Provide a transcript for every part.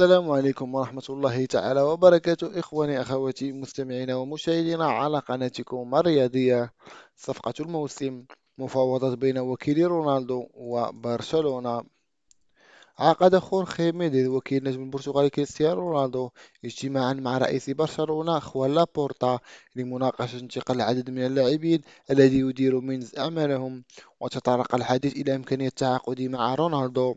السلام عليكم ورحمة الله تعالى وبركاته إخواني أخواتي مستمعينا ومشاهدينا على قناتكم الرياضية صفقة الموسم مفاوضات بين وكيل رونالدو وبرشلونة عقد خورخي ميديز وكيل نجم البرتغالي كريستيانو رونالدو اجتماعا مع رئيس برشلونة خوان لابورتا لمناقشة انتقال عدد من اللاعبين الذي يدير مينز أعمالهم وتطرق الحديث إلى إمكانية التعاقد مع رونالدو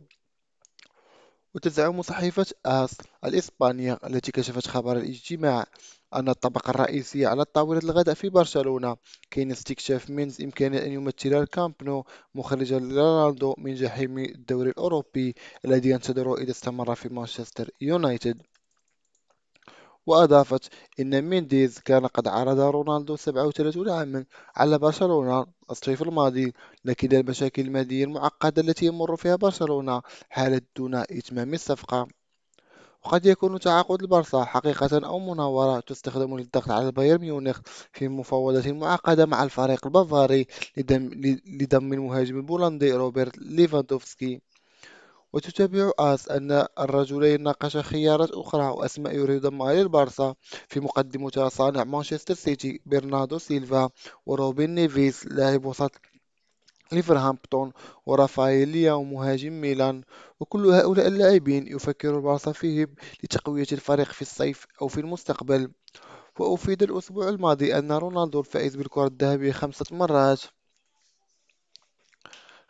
وتزعم صحيفة آس الإسبانية التي كشفت خبر الاجتماع أن الطبقة الرئيسية على طاولة الغداء في برشلونة كان استكشاف مينز إمكانية أن يمثل الكامبنو مخرجا لرونالدو من جحيم الدوري الأوروبي الذي ينتظره إذا استمر في مانشستر يونايتد وأضافت إن مينديز كان قد عرض رونالدو 37 عاما على برشلونة الصيف الماضي لكن المشاكل المادية المعقدة التي يمر فيها برشلونة حالت دون إتمام الصفقة وقد يكون تعاقد البرصة حقيقة أو مناورة تستخدم للضغط على بايرن ميونخ في مفاوضة معقدة مع الفريق البافاري لدم, لدم المهاجم البولندي روبرت ليفاندوفسكي وتتابع آس أن الرجلين ناقشا خيارات أخرى وأسماء يريد ضمها للبارسا في مقدمتها صانع مانشستر سيتي برناردو سيلفا وروبن نيفيس لاعب وسط ليفرهامبتون ورافايليا ومهاجم ميلان وكل هؤلاء اللاعبين يفكر البارسا فيهم لتقوية الفريق في الصيف أو في المستقبل وأفيد الأسبوع الماضي أن رونالدو الفائز بالكرة الذهبية خمسة مرات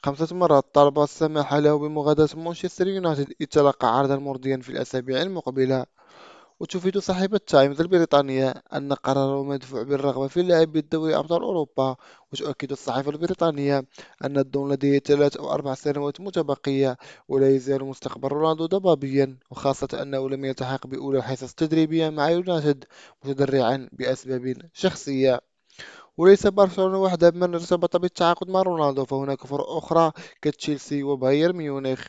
خمسة مرات طلب السماح له بمغادرة مانشستر يونايتد إذ تلقى عرضا مرضيا في الأسابيع المقبلة وتفيد صاحبة تايمز البريطانية أن قراره مدفوع بالرغبة في اللعب بالدوري أبطال أوروبا وتؤكد الصحيفة البريطانية أن الدون لديه ثلاث أو أربع سنوات متبقية ولا يزال مستقبل رونالدو ضبابيا وخاصة أنه لم يلتحق بأولى الحصص التدريبية مع يونايتد متدرعا بأسباب شخصية وليس برشلونة وحدها من ارتبط بالتعاقد مع رونالدو فهناك فرق أخرى كتشيلسي وبايرن ميونخ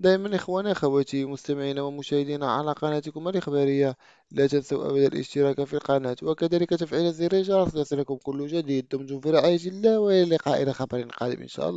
دائما إخواني أخواتي مستمعينا ومشاهدينا على قناتكم الإخبارية لا تنسوا أبدا الاشتراك في القناة وكذلك تفعيل زر الجرس ليصلكم كل جديد دمتم في رعاية الله وإلى اللقاء إلى خبر قادم إن شاء الله